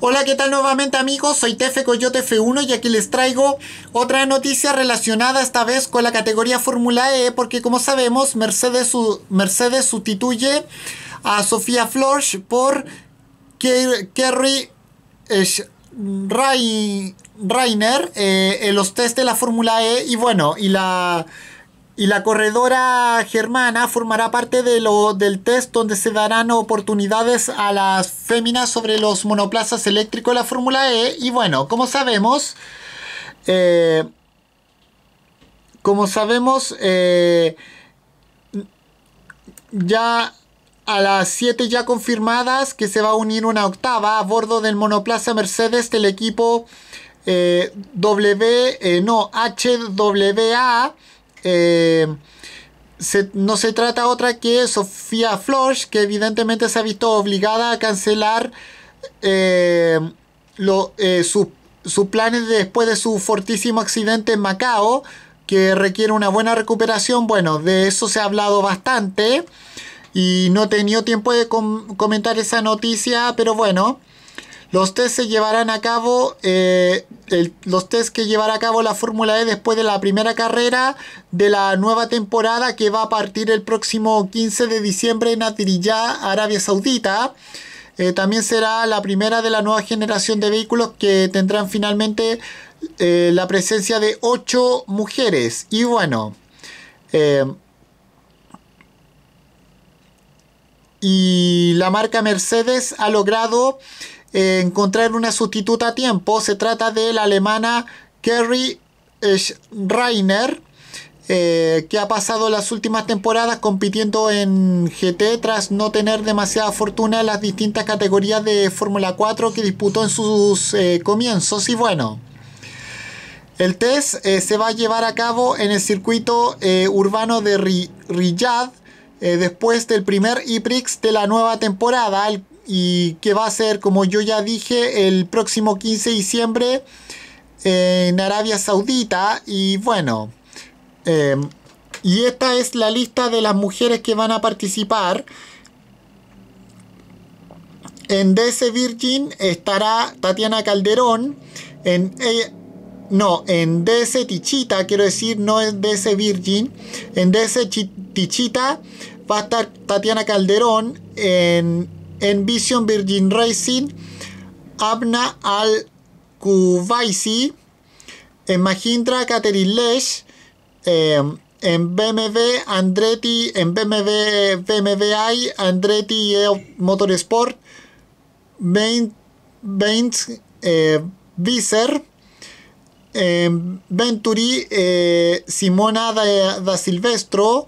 Hola, ¿qué tal nuevamente amigos? Soy Tefe Coyote F1 y aquí les traigo otra noticia relacionada esta vez con la categoría Fórmula E porque como sabemos Mercedes, Mercedes sustituye a Sofía Florsch por Kerry eh, Rainer eh, en los test de la Fórmula E y bueno, y la... Y la corredora germana formará parte de lo, del test donde se darán oportunidades a las féminas sobre los monoplazas eléctricos de la Fórmula E. Y bueno, como sabemos, eh, como sabemos, eh, ya a las 7 ya confirmadas que se va a unir una octava a bordo del monoplaza Mercedes del equipo eh, W, no, HWA eh, no se trata otra que Sofía Flores, que evidentemente se ha visto obligada a cancelar eh, eh, sus planes después de su fortísimo accidente en Macao, que requiere una buena recuperación. Bueno, de eso se ha hablado bastante y no he tenido tiempo de comentar esa noticia, pero bueno. Los test se llevarán a cabo, eh, los que llevará a cabo la Fórmula E después de la primera carrera de la nueva temporada que va a partir el próximo 15 de diciembre en Atiriyá, Arabia Saudita. Eh, también será la primera de la nueva generación de vehículos que tendrán finalmente eh, la presencia de ocho mujeres. Y bueno, y la marca Mercedes ha logrado eh, encontrar una sustituta a tiempo. Se trata de la alemana Kerry Schreiner. Eh, que ha pasado las últimas temporadas compitiendo en GT tras no tener demasiada fortuna en las distintas categorías de Fórmula 4 que disputó en sus eh, comienzos. Y bueno, el test se va a llevar a cabo en el circuito urbano de Riyadh eh, después del primer IPRIX de la nueva temporada y que va a ser, como yo ya dije, el próximo 15 de diciembre en Arabia Saudita. Y bueno, em, y esta es la lista de las mujeres que van a participar. En DC Virgin estará Tatiana Calderón, en e no, en DS Tichita, quiero decir, no en DS Virgin, en DS Tichita va a estar Tatiana Calderón, en, en Vision Virgin Racing, Abna Al Kubaisi, en Mahindra Katherine Lesh, em, en BMW Andretti, en BMW, BMWi Andretti e Motorsport, Bain, Bain eh, Viser, Em, Venturi, eh, Simona da, da Silvestro,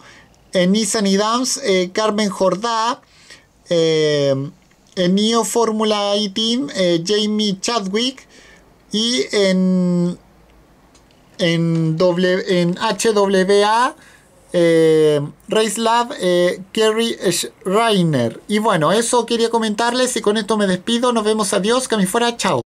eh, Nissan y Dams, eh, Carmen Jordá, em, en Neo Formula E Team, Jamie Chadwick y en, en, en HWA em, Race Lab Kerry Schreiner. Y bueno, eso quería comentarles y con esto me despido. Nos vemos, adiós, que a fuera, chao.